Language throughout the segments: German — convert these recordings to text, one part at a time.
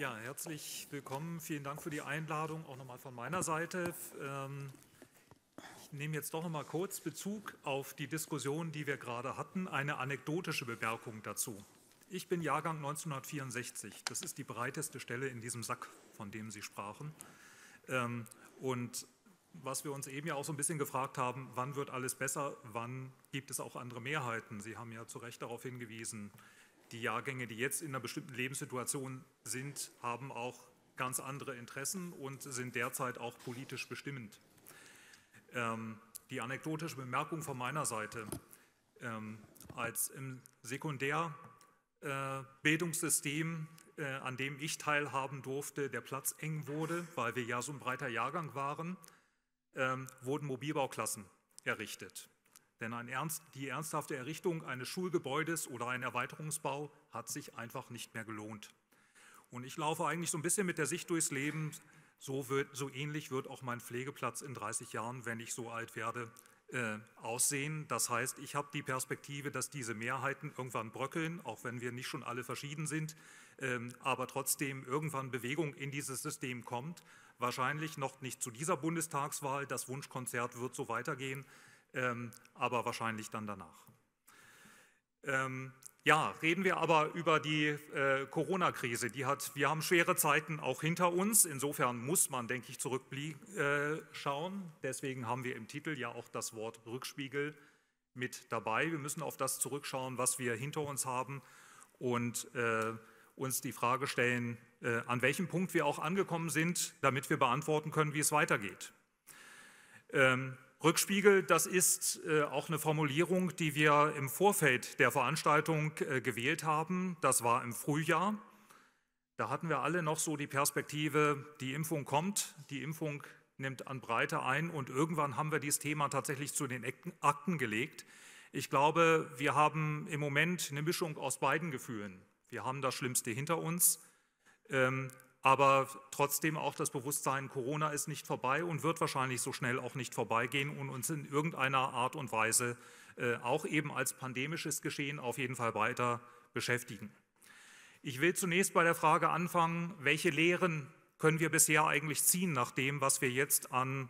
Ja, herzlich willkommen. Vielen Dank für die Einladung, auch nochmal von meiner Seite. Ähm, ich nehme jetzt doch nochmal kurz Bezug auf die Diskussion, die wir gerade hatten, eine anekdotische Bemerkung dazu. Ich bin Jahrgang 1964. Das ist die breiteste Stelle in diesem Sack, von dem Sie sprachen. Ähm, und was wir uns eben ja auch so ein bisschen gefragt haben, wann wird alles besser, wann gibt es auch andere Mehrheiten? Sie haben ja zu Recht darauf hingewiesen, die Jahrgänge, die jetzt in einer bestimmten Lebenssituation sind, haben auch ganz andere Interessen und sind derzeit auch politisch bestimmend. Ähm, die anekdotische Bemerkung von meiner Seite, ähm, als im Sekundärbildungssystem, äh, äh, an dem ich teilhaben durfte, der Platz eng wurde, weil wir ja so ein breiter Jahrgang waren, ähm, wurden Mobilbauklassen errichtet. Denn Ernst, die ernsthafte Errichtung eines Schulgebäudes oder ein Erweiterungsbau hat sich einfach nicht mehr gelohnt. Und ich laufe eigentlich so ein bisschen mit der Sicht durchs Leben, so, wird, so ähnlich wird auch mein Pflegeplatz in 30 Jahren, wenn ich so alt werde, äh, aussehen. Das heißt, ich habe die Perspektive, dass diese Mehrheiten irgendwann bröckeln, auch wenn wir nicht schon alle verschieden sind, ähm, aber trotzdem irgendwann Bewegung in dieses System kommt. Wahrscheinlich noch nicht zu dieser Bundestagswahl. Das Wunschkonzert wird so weitergehen, ähm, aber wahrscheinlich dann danach. Ähm, ja, reden wir aber über die äh, Corona-Krise. Die hat, wir haben schwere Zeiten auch hinter uns. Insofern muss man, denke ich, zurückschauen. Äh, Deswegen haben wir im Titel ja auch das Wort Rückspiegel mit dabei. Wir müssen auf das zurückschauen, was wir hinter uns haben und äh, uns die Frage stellen, äh, an welchem Punkt wir auch angekommen sind, damit wir beantworten können, wie es weitergeht. Ähm, Rückspiegel, das ist äh, auch eine Formulierung, die wir im Vorfeld der Veranstaltung äh, gewählt haben. Das war im Frühjahr. Da hatten wir alle noch so die Perspektive, die Impfung kommt, die Impfung nimmt an Breite ein und irgendwann haben wir dieses Thema tatsächlich zu den Akten gelegt. Ich glaube, wir haben im Moment eine Mischung aus beiden Gefühlen. Wir haben das Schlimmste hinter uns. Ähm, aber trotzdem auch das Bewusstsein, Corona ist nicht vorbei und wird wahrscheinlich so schnell auch nicht vorbeigehen und uns in irgendeiner Art und Weise äh, auch eben als pandemisches Geschehen auf jeden Fall weiter beschäftigen. Ich will zunächst bei der Frage anfangen, welche Lehren können wir bisher eigentlich ziehen nach dem, was wir jetzt an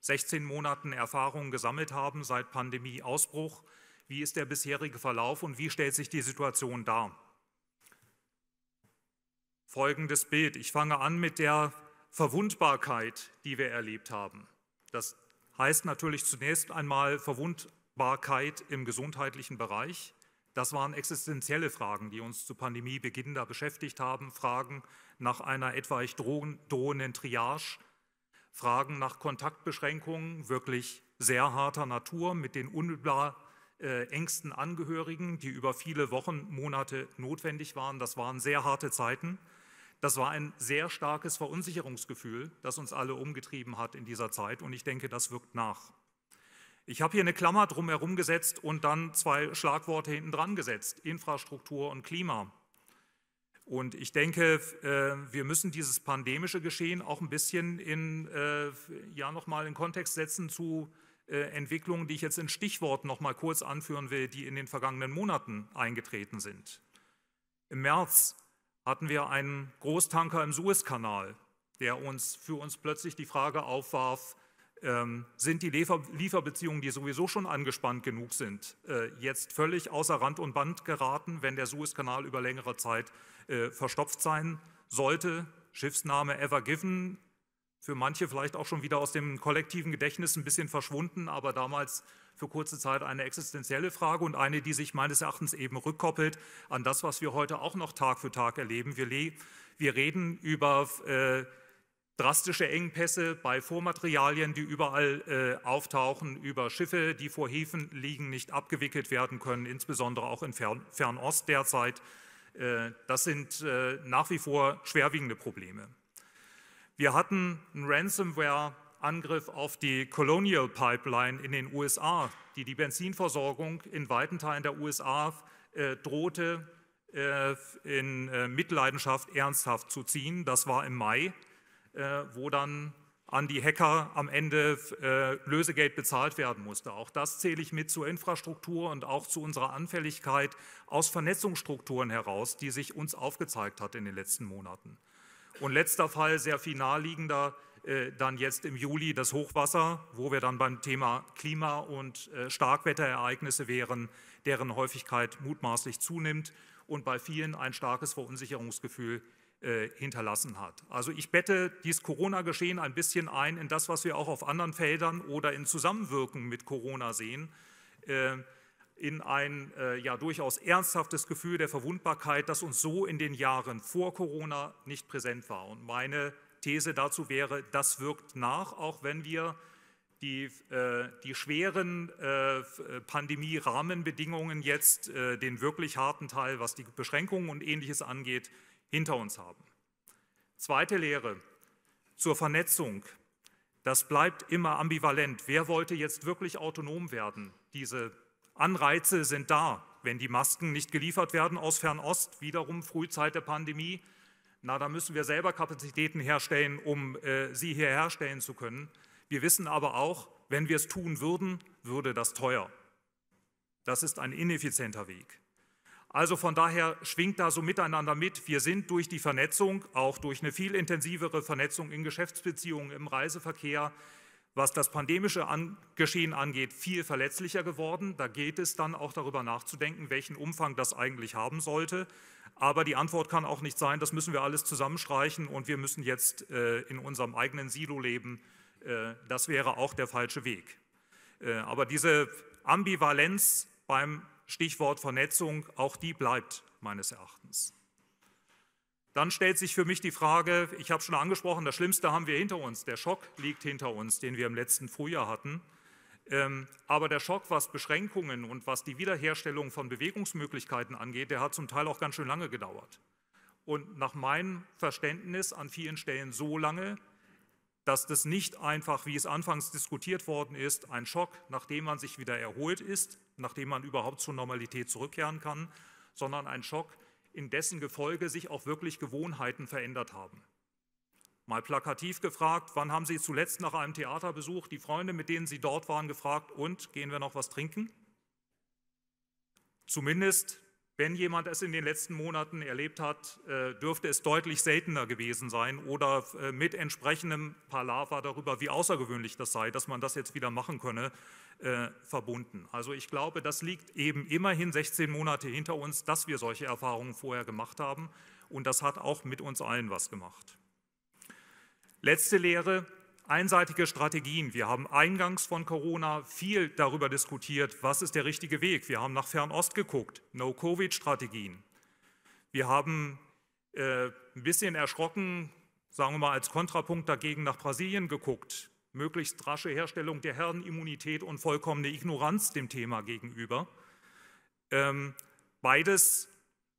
16 Monaten Erfahrungen gesammelt haben seit Pandemieausbruch? Wie ist der bisherige Verlauf und wie stellt sich die Situation dar? folgendes Bild. Ich fange an mit der Verwundbarkeit, die wir erlebt haben. Das heißt natürlich zunächst einmal Verwundbarkeit im gesundheitlichen Bereich. Das waren existenzielle Fragen, die uns zu Pandemiebeginn da beschäftigt haben. Fragen nach einer etwaig drohenden Triage, Fragen nach Kontaktbeschränkungen wirklich sehr harter Natur mit den unmittelbar äh, engsten Angehörigen, die über viele Wochen, Monate notwendig waren. Das waren sehr harte Zeiten. Das war ein sehr starkes Verunsicherungsgefühl, das uns alle umgetrieben hat in dieser Zeit und ich denke, das wirkt nach. Ich habe hier eine Klammer drumherum gesetzt und dann zwei Schlagworte hinten dran gesetzt, Infrastruktur und Klima. Und ich denke, äh, wir müssen dieses pandemische Geschehen auch ein bisschen in, äh, ja, nochmal in Kontext setzen zu äh, Entwicklungen, die ich jetzt in Stichworten noch mal kurz anführen will, die in den vergangenen Monaten eingetreten sind. Im März hatten wir einen Großtanker im Suezkanal, der uns für uns plötzlich die Frage aufwarf, ähm, sind die Liefer Lieferbeziehungen, die sowieso schon angespannt genug sind, äh, jetzt völlig außer Rand und Band geraten, wenn der Suezkanal über längere Zeit äh, verstopft sein sollte. Schiffsname Ever Given, für manche vielleicht auch schon wieder aus dem kollektiven Gedächtnis ein bisschen verschwunden, aber damals für kurze Zeit eine existenzielle Frage und eine, die sich meines Erachtens eben rückkoppelt an das, was wir heute auch noch Tag für Tag erleben. Wir, le wir reden über äh, drastische Engpässe bei Vormaterialien, die überall äh, auftauchen, über Schiffe, die vor Häfen liegen, nicht abgewickelt werden können, insbesondere auch in Fern Fernost derzeit. Äh, das sind äh, nach wie vor schwerwiegende Probleme. Wir hatten ein Ransomware Angriff auf die Colonial Pipeline in den USA, die die Benzinversorgung in weiten Teilen der USA äh, drohte, äh, in äh, Mitleidenschaft ernsthaft zu ziehen. Das war im Mai, äh, wo dann an die Hacker am Ende äh, Lösegeld bezahlt werden musste. Auch das zähle ich mit zur Infrastruktur und auch zu unserer Anfälligkeit aus Vernetzungsstrukturen heraus, die sich uns aufgezeigt hat in den letzten Monaten. Und letzter Fall, sehr final liegender, äh, dann jetzt im Juli das Hochwasser, wo wir dann beim Thema Klima- und äh, Starkwetterereignisse wären, deren Häufigkeit mutmaßlich zunimmt und bei vielen ein starkes Verunsicherungsgefühl äh, hinterlassen hat. Also ich bette dieses Corona-Geschehen ein bisschen ein in das, was wir auch auf anderen Feldern oder in Zusammenwirken mit Corona sehen, in ein ja durchaus ernsthaftes Gefühl der Verwundbarkeit, das uns so in den Jahren vor Corona nicht präsent war. Und meine These dazu wäre, das wirkt nach, auch wenn wir die, äh, die schweren äh, äh, Pandemie-Rahmenbedingungen jetzt, äh, den wirklich harten Teil, was die Beschränkungen und ähnliches angeht, hinter uns haben. Zweite Lehre zur Vernetzung. Das bleibt immer ambivalent. Wer wollte jetzt wirklich autonom werden? Diese Anreize sind da, wenn die Masken nicht geliefert werden aus Fernost, wiederum Frühzeit der Pandemie na, da müssen wir selber Kapazitäten herstellen, um äh, sie hier herstellen zu können. Wir wissen aber auch, wenn wir es tun würden, würde das teuer. Das ist ein ineffizienter Weg. Also von daher schwingt da so miteinander mit. Wir sind durch die Vernetzung, auch durch eine viel intensivere Vernetzung in Geschäftsbeziehungen, im Reiseverkehr, was das pandemische Geschehen angeht, viel verletzlicher geworden. Da geht es dann auch darüber nachzudenken, welchen Umfang das eigentlich haben sollte. Aber die Antwort kann auch nicht sein, das müssen wir alles zusammenstreichen und wir müssen jetzt äh, in unserem eigenen Silo leben. Äh, das wäre auch der falsche Weg. Äh, aber diese Ambivalenz beim Stichwort Vernetzung, auch die bleibt meines Erachtens. Dann stellt sich für mich die Frage, ich habe schon angesprochen, das Schlimmste haben wir hinter uns, der Schock liegt hinter uns, den wir im letzten Frühjahr hatten. Ähm, aber der Schock, was Beschränkungen und was die Wiederherstellung von Bewegungsmöglichkeiten angeht, der hat zum Teil auch ganz schön lange gedauert. Und nach meinem Verständnis an vielen Stellen so lange, dass das nicht einfach, wie es anfangs diskutiert worden ist, ein Schock, nachdem man sich wieder erholt ist, nachdem man überhaupt zur Normalität zurückkehren kann, sondern ein Schock, in dessen Gefolge sich auch wirklich Gewohnheiten verändert haben. Mal plakativ gefragt, wann haben Sie zuletzt nach einem Theaterbesuch die Freunde, mit denen Sie dort waren, gefragt, und gehen wir noch was trinken? Zumindest wenn jemand es in den letzten Monaten erlebt hat, äh, dürfte es deutlich seltener gewesen sein oder äh, mit entsprechendem Palaver darüber, wie außergewöhnlich das sei, dass man das jetzt wieder machen könne, äh, verbunden. Also ich glaube, das liegt eben immerhin 16 Monate hinter uns, dass wir solche Erfahrungen vorher gemacht haben und das hat auch mit uns allen was gemacht. Letzte Lehre, einseitige Strategien. Wir haben eingangs von Corona viel darüber diskutiert, was ist der richtige Weg. Wir haben nach Fernost geguckt, No-Covid-Strategien. Wir haben äh, ein bisschen erschrocken, sagen wir mal als Kontrapunkt dagegen, nach Brasilien geguckt. Möglichst rasche Herstellung der Herdenimmunität und vollkommene Ignoranz dem Thema gegenüber. Ähm, beides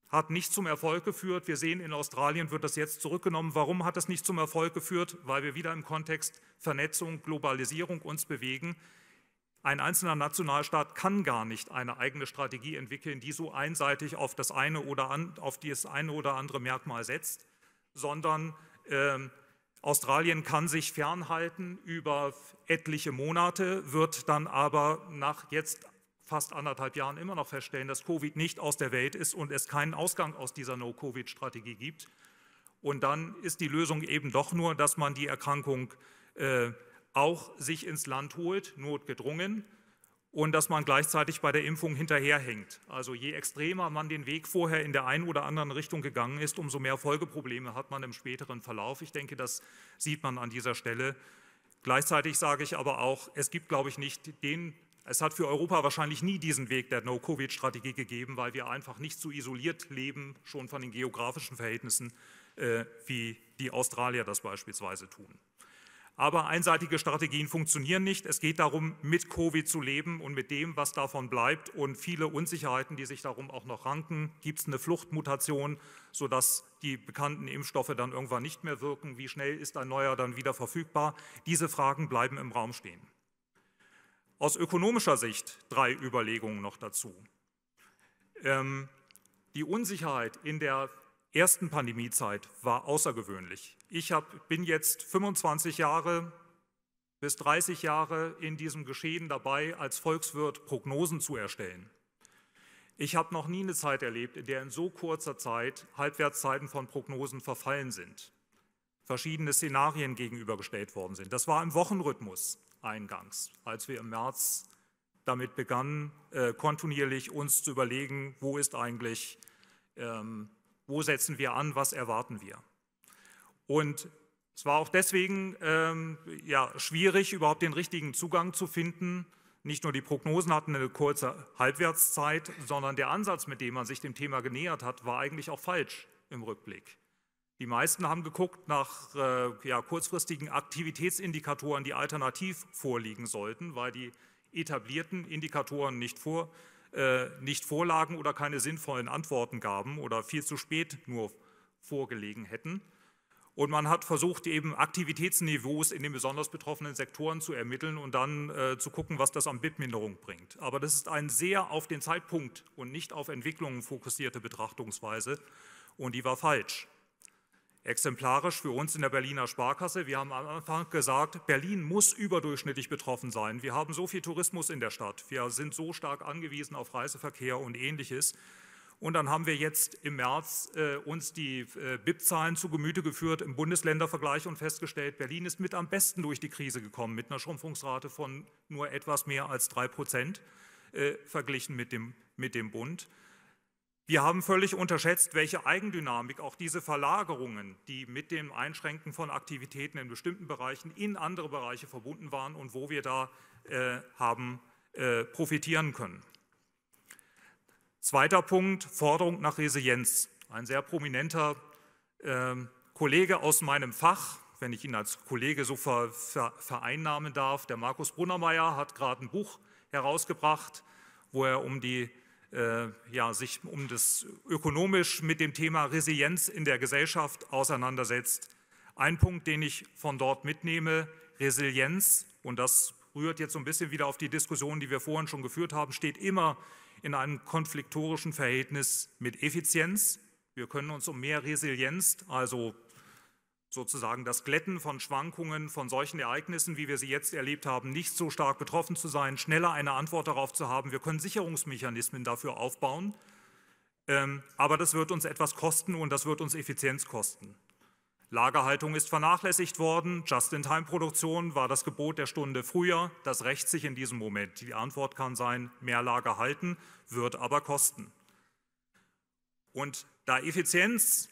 hat nicht zum Erfolg geführt. Wir sehen, in Australien wird das jetzt zurückgenommen. Warum hat das nicht zum Erfolg geführt? Weil wir wieder im Kontext Vernetzung, Globalisierung uns bewegen. Ein einzelner Nationalstaat kann gar nicht eine eigene Strategie entwickeln, die so einseitig auf das eine oder, an, auf das eine oder andere Merkmal setzt, sondern äh, Australien kann sich fernhalten über etliche Monate, wird dann aber nach jetzt fast anderthalb Jahren immer noch feststellen, dass Covid nicht aus der Welt ist und es keinen Ausgang aus dieser No-Covid-Strategie gibt. Und dann ist die Lösung eben doch nur, dass man die Erkrankung äh, auch sich ins Land holt, notgedrungen, und dass man gleichzeitig bei der Impfung hinterherhängt. Also je extremer man den Weg vorher in der einen oder anderen Richtung gegangen ist, umso mehr Folgeprobleme hat man im späteren Verlauf. Ich denke, das sieht man an dieser Stelle. Gleichzeitig sage ich aber auch, es gibt, glaube ich, nicht den es hat für Europa wahrscheinlich nie diesen Weg der No-Covid-Strategie gegeben, weil wir einfach nicht so isoliert leben, schon von den geografischen Verhältnissen, äh, wie die Australier das beispielsweise tun. Aber einseitige Strategien funktionieren nicht. Es geht darum, mit Covid zu leben und mit dem, was davon bleibt und viele Unsicherheiten, die sich darum auch noch ranken. Gibt es eine Fluchtmutation, sodass die bekannten Impfstoffe dann irgendwann nicht mehr wirken? Wie schnell ist ein neuer dann wieder verfügbar? Diese Fragen bleiben im Raum stehen. Aus ökonomischer Sicht drei Überlegungen noch dazu. Ähm, die Unsicherheit in der ersten Pandemiezeit war außergewöhnlich. Ich hab, bin jetzt 25 Jahre bis 30 Jahre in diesem Geschehen dabei, als Volkswirt Prognosen zu erstellen. Ich habe noch nie eine Zeit erlebt, in der in so kurzer Zeit Halbwertszeiten von Prognosen verfallen sind, verschiedene Szenarien gegenübergestellt worden sind. Das war im Wochenrhythmus eingangs, als wir im März damit begannen, äh, kontinuierlich uns zu überlegen, wo ist eigentlich, ähm, wo setzen wir an, was erwarten wir. Und es war auch deswegen ähm, ja, schwierig, überhaupt den richtigen Zugang zu finden. Nicht nur die Prognosen hatten eine kurze Halbwertszeit, sondern der Ansatz, mit dem man sich dem Thema genähert hat, war eigentlich auch falsch im Rückblick. Die meisten haben geguckt nach äh, ja, kurzfristigen Aktivitätsindikatoren, die alternativ vorliegen sollten, weil die etablierten Indikatoren nicht, vor, äh, nicht vorlagen oder keine sinnvollen Antworten gaben oder viel zu spät nur vorgelegen hätten. Und man hat versucht, eben Aktivitätsniveaus in den besonders betroffenen Sektoren zu ermitteln und dann äh, zu gucken, was das an BIP-Minderung bringt. Aber das ist eine sehr auf den Zeitpunkt und nicht auf Entwicklungen fokussierte Betrachtungsweise und die war falsch exemplarisch für uns in der Berliner Sparkasse. Wir haben am Anfang gesagt, Berlin muss überdurchschnittlich betroffen sein. Wir haben so viel Tourismus in der Stadt. Wir sind so stark angewiesen auf Reiseverkehr und ähnliches. Und dann haben wir jetzt im März äh, uns die äh, BIP-Zahlen zu Gemüte geführt im Bundesländervergleich und festgestellt, Berlin ist mit am besten durch die Krise gekommen, mit einer Schrumpfungsrate von nur etwas mehr als drei Prozent äh, verglichen mit dem, mit dem Bund. Wir haben völlig unterschätzt, welche Eigendynamik auch diese Verlagerungen, die mit dem Einschränken von Aktivitäten in bestimmten Bereichen in andere Bereiche verbunden waren und wo wir da äh, haben äh, profitieren können. Zweiter Punkt, Forderung nach Resilienz. Ein sehr prominenter äh, Kollege aus meinem Fach, wenn ich ihn als Kollege so ver, ver, vereinnahmen darf, der Markus Brunnermeier hat gerade ein Buch herausgebracht, wo er um die äh, ja, sich um das ökonomisch mit dem Thema Resilienz in der Gesellschaft auseinandersetzt. Ein Punkt, den ich von dort mitnehme, Resilienz, und das rührt jetzt so ein bisschen wieder auf die Diskussion, die wir vorhin schon geführt haben, steht immer in einem konfliktorischen Verhältnis mit Effizienz. Wir können uns um mehr Resilienz, also sozusagen das Glätten von Schwankungen, von solchen Ereignissen, wie wir sie jetzt erlebt haben, nicht so stark betroffen zu sein, schneller eine Antwort darauf zu haben. Wir können Sicherungsmechanismen dafür aufbauen, ähm, aber das wird uns etwas kosten und das wird uns Effizienz kosten. Lagerhaltung ist vernachlässigt worden, Just-in-Time-Produktion war das Gebot der Stunde früher, das rächt sich in diesem Moment. Die Antwort kann sein, mehr Lager halten, wird aber kosten. Und da Effizienz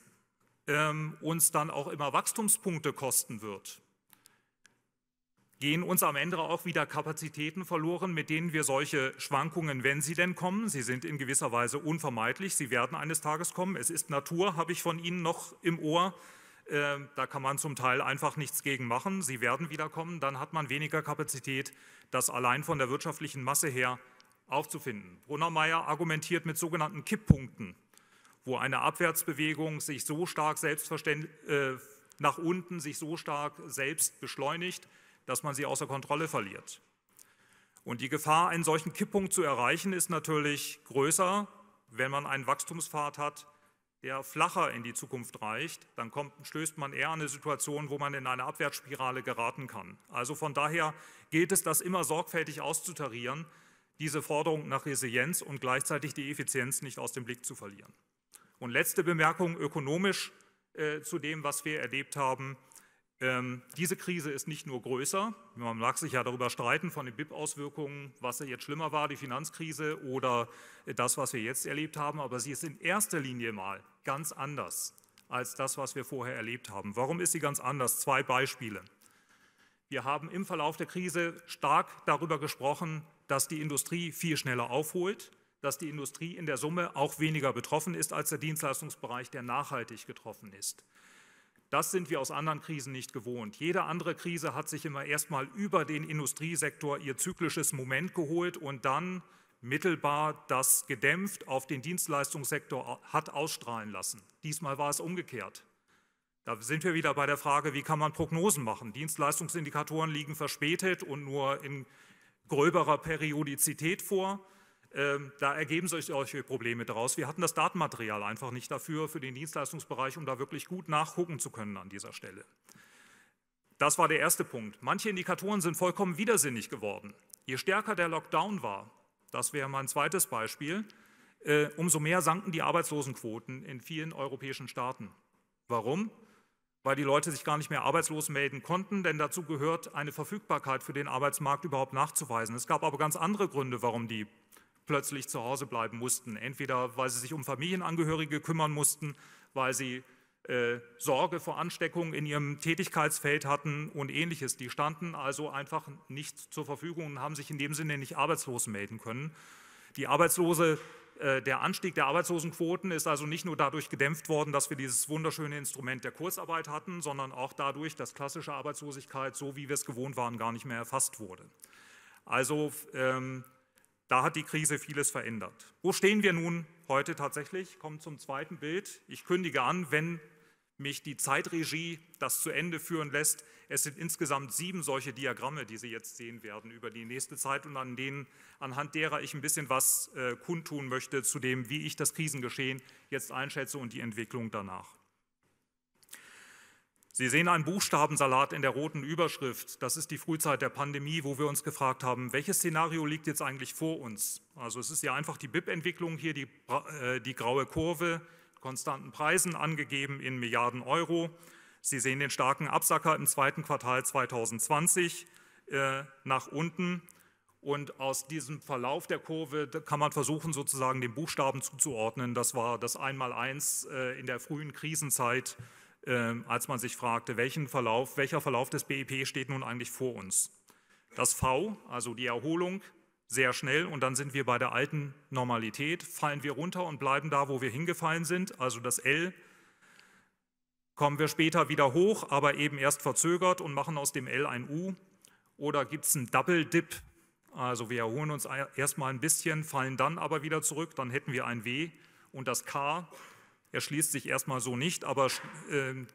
ähm, uns dann auch immer Wachstumspunkte kosten wird, gehen uns am Ende auch wieder Kapazitäten verloren, mit denen wir solche Schwankungen, wenn sie denn kommen, sie sind in gewisser Weise unvermeidlich, sie werden eines Tages kommen, es ist Natur, habe ich von Ihnen noch im Ohr, äh, da kann man zum Teil einfach nichts gegen machen, sie werden wieder kommen, dann hat man weniger Kapazität, das allein von der wirtschaftlichen Masse her aufzufinden. Brunnermeier argumentiert mit sogenannten Kipppunkten wo eine Abwärtsbewegung sich so stark selbstverständlich äh, nach unten sich so stark selbst beschleunigt, dass man sie außer Kontrolle verliert. Und die Gefahr, einen solchen Kipppunkt zu erreichen, ist natürlich größer, wenn man einen Wachstumspfad hat, der flacher in die Zukunft reicht. Dann kommt, stößt man eher an eine Situation, wo man in eine Abwärtsspirale geraten kann. Also von daher gilt es, das immer sorgfältig auszutarieren, diese Forderung nach Resilienz und gleichzeitig die Effizienz nicht aus dem Blick zu verlieren. Und letzte Bemerkung ökonomisch äh, zu dem, was wir erlebt haben. Ähm, diese Krise ist nicht nur größer, man mag sich ja darüber streiten von den BIP-Auswirkungen, was jetzt schlimmer war, die Finanzkrise oder äh, das, was wir jetzt erlebt haben, aber sie ist in erster Linie mal ganz anders als das, was wir vorher erlebt haben. Warum ist sie ganz anders? Zwei Beispiele. Wir haben im Verlauf der Krise stark darüber gesprochen, dass die Industrie viel schneller aufholt dass die Industrie in der Summe auch weniger betroffen ist als der Dienstleistungsbereich, der nachhaltig getroffen ist. Das sind wir aus anderen Krisen nicht gewohnt. Jede andere Krise hat sich immer erstmal über den Industriesektor ihr zyklisches Moment geholt und dann mittelbar das gedämpft auf den Dienstleistungssektor hat ausstrahlen lassen. Diesmal war es umgekehrt. Da sind wir wieder bei der Frage, wie kann man Prognosen machen? Dienstleistungsindikatoren liegen verspätet und nur in gröberer Periodizität vor. Ähm, da ergeben sich solche Probleme daraus. Wir hatten das Datenmaterial einfach nicht dafür, für den Dienstleistungsbereich, um da wirklich gut nachgucken zu können an dieser Stelle. Das war der erste Punkt. Manche Indikatoren sind vollkommen widersinnig geworden. Je stärker der Lockdown war, das wäre mein zweites Beispiel, äh, umso mehr sanken die Arbeitslosenquoten in vielen europäischen Staaten. Warum? Weil die Leute sich gar nicht mehr arbeitslos melden konnten, denn dazu gehört eine Verfügbarkeit für den Arbeitsmarkt überhaupt nachzuweisen. Es gab aber ganz andere Gründe, warum die plötzlich zu Hause bleiben mussten. Entweder weil sie sich um Familienangehörige kümmern mussten, weil sie äh, Sorge vor Ansteckung in ihrem Tätigkeitsfeld hatten und ähnliches. Die standen also einfach nicht zur Verfügung und haben sich in dem Sinne nicht arbeitslos melden können. Die Arbeitslose äh, der Anstieg der Arbeitslosenquoten ist also nicht nur dadurch gedämpft worden, dass wir dieses wunderschöne Instrument der Kurzarbeit hatten, sondern auch dadurch, dass klassische Arbeitslosigkeit, so wie wir es gewohnt waren, gar nicht mehr erfasst wurde. Also ähm, da hat die Krise vieles verändert. Wo stehen wir nun heute tatsächlich? Kommen zum zweiten Bild. Ich kündige an, wenn mich die Zeitregie das zu Ende führen lässt. Es sind insgesamt sieben solche Diagramme, die Sie jetzt sehen werden über die nächste Zeit und an denen, anhand derer ich ein bisschen was äh, kundtun möchte zu dem, wie ich das Krisengeschehen jetzt einschätze und die Entwicklung danach. Sie sehen einen Buchstabensalat in der roten Überschrift. Das ist die Frühzeit der Pandemie, wo wir uns gefragt haben, welches Szenario liegt jetzt eigentlich vor uns? Also es ist ja einfach die BIP-Entwicklung hier, die, äh, die graue Kurve, konstanten Preisen angegeben in Milliarden Euro. Sie sehen den starken Absacker im zweiten Quartal 2020 äh, nach unten. Und aus diesem Verlauf der Kurve kann man versuchen, sozusagen den Buchstaben zuzuordnen. Das war das Einmaleins äh, in der frühen Krisenzeit ähm, als man sich fragte, welchen Verlauf, welcher Verlauf des BIP steht nun eigentlich vor uns. Das V, also die Erholung, sehr schnell und dann sind wir bei der alten Normalität, fallen wir runter und bleiben da, wo wir hingefallen sind, also das L. Kommen wir später wieder hoch, aber eben erst verzögert und machen aus dem L ein U. Oder gibt es einen Double Dip, also wir erholen uns erstmal ein bisschen, fallen dann aber wieder zurück, dann hätten wir ein W und das K er schließt sich erstmal so nicht, aber ähm,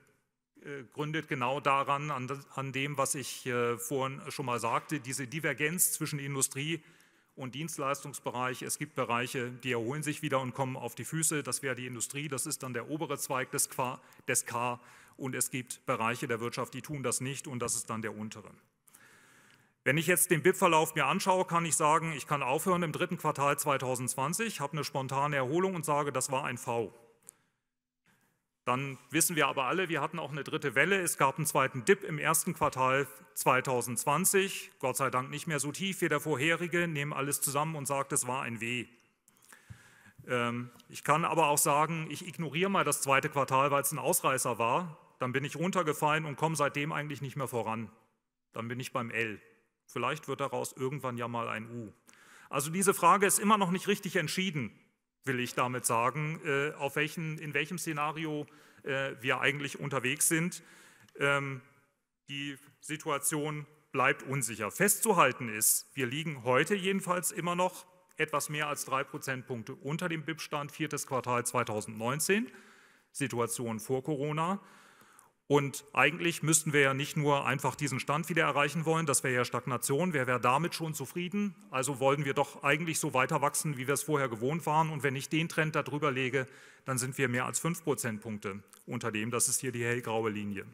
äh, gründet genau daran, an, an dem, was ich äh, vorhin schon mal sagte, diese Divergenz zwischen Industrie und Dienstleistungsbereich. Es gibt Bereiche, die erholen sich wieder und kommen auf die Füße. Das wäre die Industrie, das ist dann der obere Zweig des, Qua, des K. Und es gibt Bereiche der Wirtschaft, die tun das nicht und das ist dann der untere. Wenn ich jetzt den BIP-Verlauf mir anschaue, kann ich sagen, ich kann aufhören im dritten Quartal 2020, habe eine spontane Erholung und sage, das war ein V. Dann wissen wir aber alle, wir hatten auch eine dritte Welle. Es gab einen zweiten Dip im ersten Quartal 2020. Gott sei Dank nicht mehr so tief wie der vorherige. Nehmen alles zusammen und sagt, es war ein Weh. Ähm, ich kann aber auch sagen, ich ignoriere mal das zweite Quartal, weil es ein Ausreißer war. Dann bin ich runtergefallen und komme seitdem eigentlich nicht mehr voran. Dann bin ich beim L. Vielleicht wird daraus irgendwann ja mal ein U. Also diese Frage ist immer noch nicht richtig entschieden will ich damit sagen, äh, auf welchen, in welchem Szenario äh, wir eigentlich unterwegs sind. Ähm, die Situation bleibt unsicher. Festzuhalten ist, wir liegen heute jedenfalls immer noch etwas mehr als drei Prozentpunkte unter dem BIP-Stand viertes Quartal 2019, Situation vor Corona. Und eigentlich müssten wir ja nicht nur einfach diesen Stand wieder erreichen wollen, das wäre ja Stagnation, wer wäre damit schon zufrieden? Also wollen wir doch eigentlich so weiter wachsen, wie wir es vorher gewohnt waren. Und wenn ich den Trend darüber lege, dann sind wir mehr als fünf Prozentpunkte unter dem. Das ist hier die hellgraue Linie.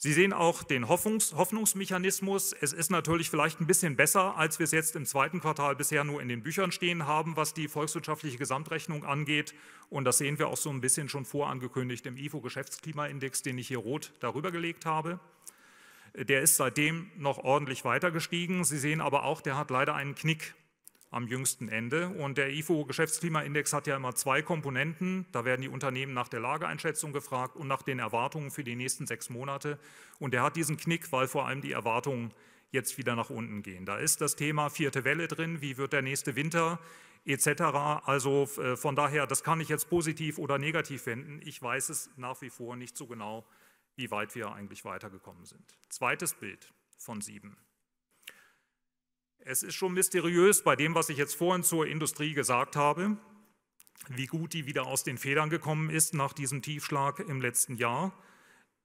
Sie sehen auch den Hoffnungs Hoffnungsmechanismus. Es ist natürlich vielleicht ein bisschen besser, als wir es jetzt im zweiten Quartal bisher nur in den Büchern stehen haben, was die volkswirtschaftliche Gesamtrechnung angeht. Und das sehen wir auch so ein bisschen schon vorangekündigt im IFO-Geschäftsklimaindex, den ich hier rot darüber gelegt habe. Der ist seitdem noch ordentlich weiter gestiegen. Sie sehen aber auch, der hat leider einen Knick am jüngsten Ende. Und der IFO-Geschäftsklimaindex hat ja immer zwei Komponenten. Da werden die Unternehmen nach der Lageeinschätzung gefragt und nach den Erwartungen für die nächsten sechs Monate. Und der hat diesen Knick, weil vor allem die Erwartungen jetzt wieder nach unten gehen. Da ist das Thema vierte Welle drin, wie wird der nächste Winter etc. Also äh, von daher, das kann ich jetzt positiv oder negativ wenden. Ich weiß es nach wie vor nicht so genau, wie weit wir eigentlich weitergekommen sind. Zweites Bild von sieben. Es ist schon mysteriös bei dem, was ich jetzt vorhin zur Industrie gesagt habe, wie gut die wieder aus den Federn gekommen ist nach diesem Tiefschlag im letzten Jahr,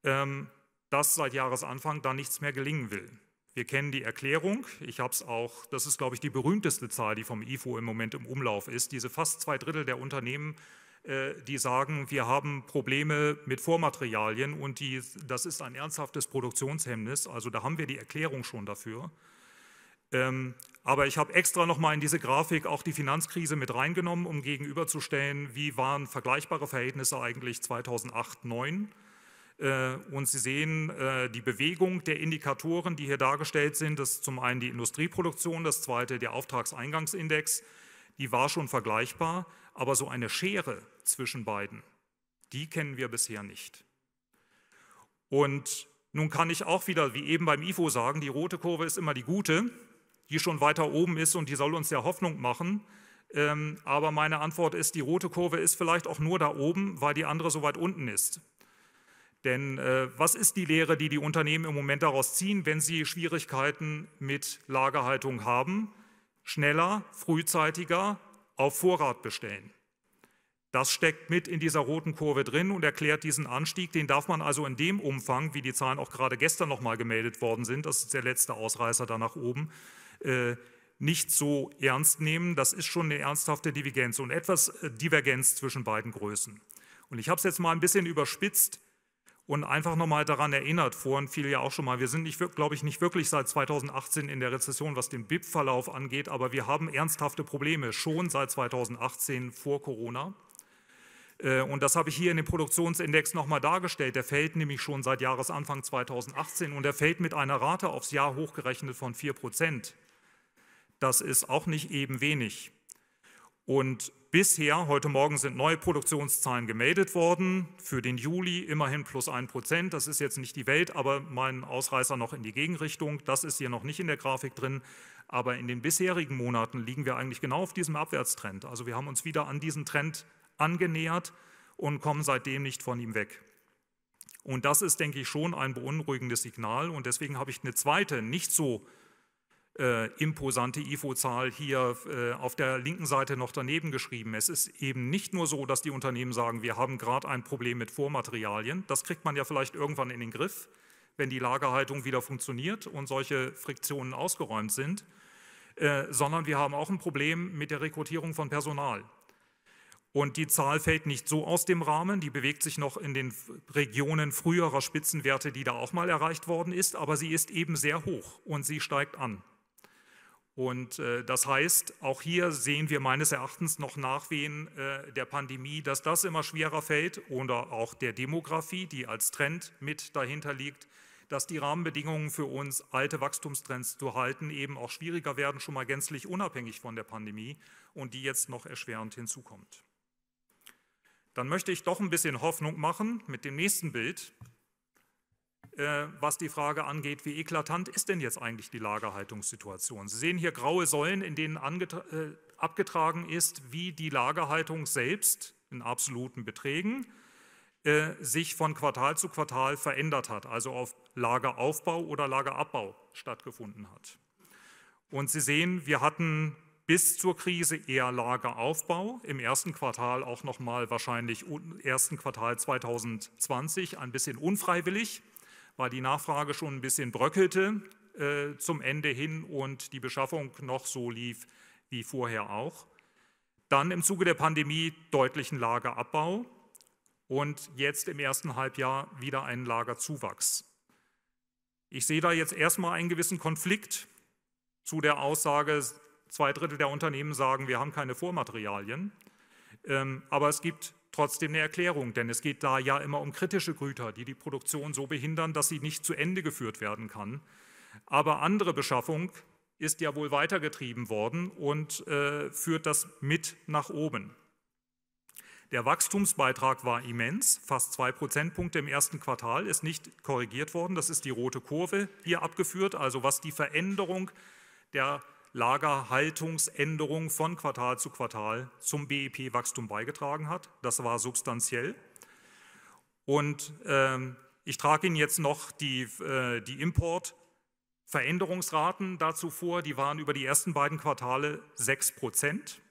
ähm, dass seit Jahresanfang da nichts mehr gelingen will. Wir kennen die Erklärung. Ich habe es auch, das ist, glaube ich, die berühmteste Zahl, die vom IFO im Moment im Umlauf ist. Diese fast zwei Drittel der Unternehmen, äh, die sagen, wir haben Probleme mit Vormaterialien und die, das ist ein ernsthaftes Produktionshemmnis. Also da haben wir die Erklärung schon dafür. Ähm, aber ich habe extra nochmal in diese Grafik auch die Finanzkrise mit reingenommen, um gegenüberzustellen, wie waren vergleichbare Verhältnisse eigentlich 2008, 2009. Äh, und Sie sehen äh, die Bewegung der Indikatoren, die hier dargestellt sind. Das ist zum einen die Industrieproduktion, das zweite der Auftragseingangsindex. Die war schon vergleichbar, aber so eine Schere zwischen beiden, die kennen wir bisher nicht. Und nun kann ich auch wieder, wie eben beim IFO sagen, die rote Kurve ist immer die gute die schon weiter oben ist und die soll uns ja Hoffnung machen. Ähm, aber meine Antwort ist, die rote Kurve ist vielleicht auch nur da oben, weil die andere so weit unten ist. Denn äh, was ist die Lehre, die die Unternehmen im Moment daraus ziehen, wenn sie Schwierigkeiten mit Lagerhaltung haben? Schneller, frühzeitiger auf Vorrat bestellen. Das steckt mit in dieser roten Kurve drin und erklärt diesen Anstieg. Den darf man also in dem Umfang, wie die Zahlen auch gerade gestern nochmal gemeldet worden sind, das ist der letzte Ausreißer da nach oben, äh, nicht so ernst nehmen. Das ist schon eine ernsthafte Divergenz und etwas äh, Divergenz zwischen beiden Größen. Und ich habe es jetzt mal ein bisschen überspitzt und einfach nochmal daran erinnert, vorhin fiel ja auch schon mal, wir sind, nicht, glaube ich, nicht wirklich seit 2018 in der Rezession, was den BIP-Verlauf angeht, aber wir haben ernsthafte Probleme schon seit 2018 vor Corona. Äh, und das habe ich hier in dem Produktionsindex nochmal dargestellt. Der fällt nämlich schon seit Jahresanfang 2018 und er fällt mit einer Rate aufs Jahr hochgerechnet von 4 Prozent. Das ist auch nicht eben wenig. Und bisher, heute Morgen sind neue Produktionszahlen gemeldet worden, für den Juli immerhin plus 1 Prozent. Das ist jetzt nicht die Welt, aber mein Ausreißer noch in die Gegenrichtung. Das ist hier noch nicht in der Grafik drin. Aber in den bisherigen Monaten liegen wir eigentlich genau auf diesem Abwärtstrend. Also wir haben uns wieder an diesen Trend angenähert und kommen seitdem nicht von ihm weg. Und das ist, denke ich, schon ein beunruhigendes Signal. Und deswegen habe ich eine zweite, nicht so äh, imposante IFO-Zahl hier äh, auf der linken Seite noch daneben geschrieben. Es ist eben nicht nur so, dass die Unternehmen sagen, wir haben gerade ein Problem mit Vormaterialien. Das kriegt man ja vielleicht irgendwann in den Griff, wenn die Lagerhaltung wieder funktioniert und solche Friktionen ausgeräumt sind. Äh, sondern wir haben auch ein Problem mit der Rekrutierung von Personal. Und die Zahl fällt nicht so aus dem Rahmen, die bewegt sich noch in den Regionen früherer Spitzenwerte, die da auch mal erreicht worden ist, aber sie ist eben sehr hoch und sie steigt an. Und äh, das heißt, auch hier sehen wir meines Erachtens noch Nachwehen äh, der Pandemie, dass das immer schwerer fällt oder auch der Demografie, die als Trend mit dahinter liegt, dass die Rahmenbedingungen für uns, alte Wachstumstrends zu halten, eben auch schwieriger werden, schon mal gänzlich unabhängig von der Pandemie und die jetzt noch erschwerend hinzukommt dann möchte ich doch ein bisschen Hoffnung machen mit dem nächsten Bild, äh, was die Frage angeht, wie eklatant ist denn jetzt eigentlich die Lagerhaltungssituation? Sie sehen hier graue Säulen, in denen äh, abgetragen ist, wie die Lagerhaltung selbst in absoluten Beträgen äh, sich von Quartal zu Quartal verändert hat, also auf Lageraufbau oder Lagerabbau stattgefunden hat. Und Sie sehen, wir hatten bis zur Krise eher Lageraufbau, im ersten Quartal auch nochmal wahrscheinlich im ersten Quartal 2020 ein bisschen unfreiwillig, weil die Nachfrage schon ein bisschen bröckelte äh, zum Ende hin und die Beschaffung noch so lief wie vorher auch. Dann im Zuge der Pandemie deutlichen Lagerabbau und jetzt im ersten Halbjahr wieder einen Lagerzuwachs. Ich sehe da jetzt erstmal einen gewissen Konflikt zu der Aussage, Zwei Drittel der Unternehmen sagen, wir haben keine Vormaterialien. Ähm, aber es gibt trotzdem eine Erklärung, denn es geht da ja immer um kritische Güter, die die Produktion so behindern, dass sie nicht zu Ende geführt werden kann. Aber andere Beschaffung ist ja wohl weitergetrieben worden und äh, führt das mit nach oben. Der Wachstumsbeitrag war immens, fast zwei Prozentpunkte im ersten Quartal, ist nicht korrigiert worden. Das ist die rote Kurve hier abgeführt, also was die Veränderung der Lagerhaltungsänderung von Quartal zu Quartal zum BIP-Wachstum e beigetragen hat. Das war substanziell. Und ähm, ich trage Ihnen jetzt noch die, äh, die Importveränderungsraten dazu vor. Die waren über die ersten beiden Quartale 6 Prozent.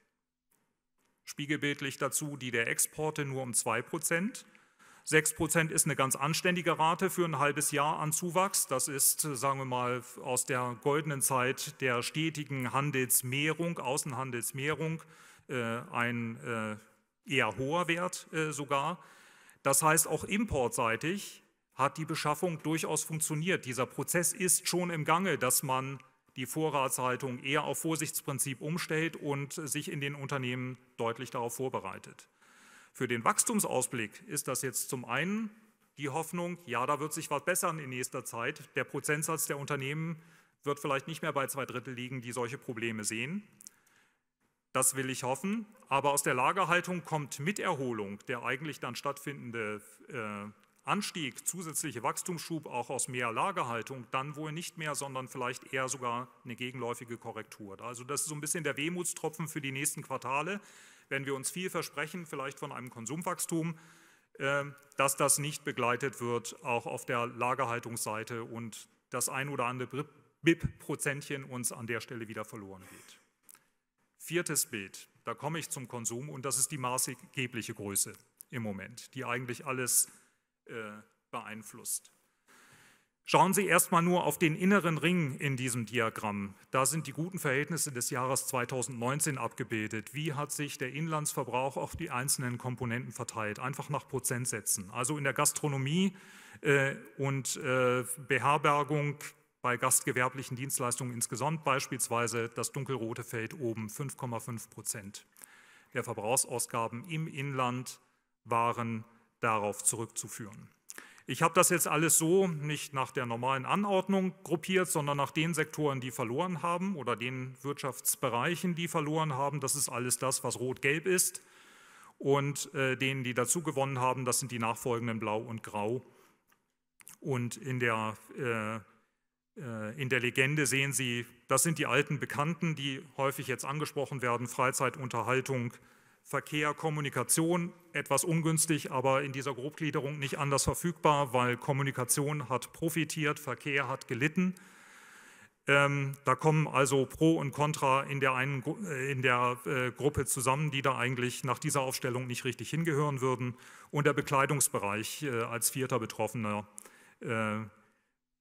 Spiegelbildlich dazu die der Exporte nur um 2 Prozent. 6 Prozent ist eine ganz anständige Rate für ein halbes Jahr an Zuwachs. Das ist, sagen wir mal, aus der goldenen Zeit der stetigen Handelsmehrung, Außenhandelsmehrung, äh, ein äh, eher hoher Wert äh, sogar. Das heißt, auch importseitig hat die Beschaffung durchaus funktioniert. Dieser Prozess ist schon im Gange, dass man die Vorratshaltung eher auf Vorsichtsprinzip umstellt und sich in den Unternehmen deutlich darauf vorbereitet. Für den Wachstumsausblick ist das jetzt zum einen die Hoffnung, ja, da wird sich was bessern in nächster Zeit. Der Prozentsatz der Unternehmen wird vielleicht nicht mehr bei zwei Drittel liegen, die solche Probleme sehen. Das will ich hoffen. Aber aus der Lagerhaltung kommt mit Erholung der eigentlich dann stattfindende äh, Anstieg, zusätzliche Wachstumsschub auch aus mehr Lagerhaltung, dann wohl nicht mehr, sondern vielleicht eher sogar eine gegenläufige Korrektur. Also das ist so ein bisschen der Wehmutstropfen für die nächsten Quartale wenn wir uns viel versprechen, vielleicht von einem Konsumwachstum, äh, dass das nicht begleitet wird, auch auf der Lagerhaltungsseite und das ein oder andere BIP-Prozentchen uns an der Stelle wieder verloren geht. Viertes Bild, da komme ich zum Konsum und das ist die maßgebliche Größe im Moment, die eigentlich alles äh, beeinflusst. Schauen Sie erstmal nur auf den inneren Ring in diesem Diagramm. Da sind die guten Verhältnisse des Jahres 2019 abgebildet. Wie hat sich der Inlandsverbrauch auf die einzelnen Komponenten verteilt? Einfach nach Prozentsätzen. Also in der Gastronomie äh, und äh, Beherbergung bei gastgewerblichen Dienstleistungen insgesamt beispielsweise das dunkelrote Feld oben 5,5 Prozent der Verbrauchsausgaben im Inland waren darauf zurückzuführen. Ich habe das jetzt alles so nicht nach der normalen Anordnung gruppiert, sondern nach den Sektoren, die verloren haben oder den Wirtschaftsbereichen, die verloren haben. Das ist alles das, was rot-gelb ist. Und äh, denen, die dazu gewonnen haben, das sind die nachfolgenden blau und grau. Und in der, äh, äh, in der Legende sehen Sie, das sind die alten Bekannten, die häufig jetzt angesprochen werden, Freizeitunterhaltung, Verkehr, Kommunikation, etwas ungünstig, aber in dieser Grobgliederung nicht anders verfügbar, weil Kommunikation hat profitiert, Verkehr hat gelitten. Ähm, da kommen also Pro und Contra in der, einen, äh, in der äh, Gruppe zusammen, die da eigentlich nach dieser Aufstellung nicht richtig hingehören würden. Und der Bekleidungsbereich äh, als vierter Betroffener, äh,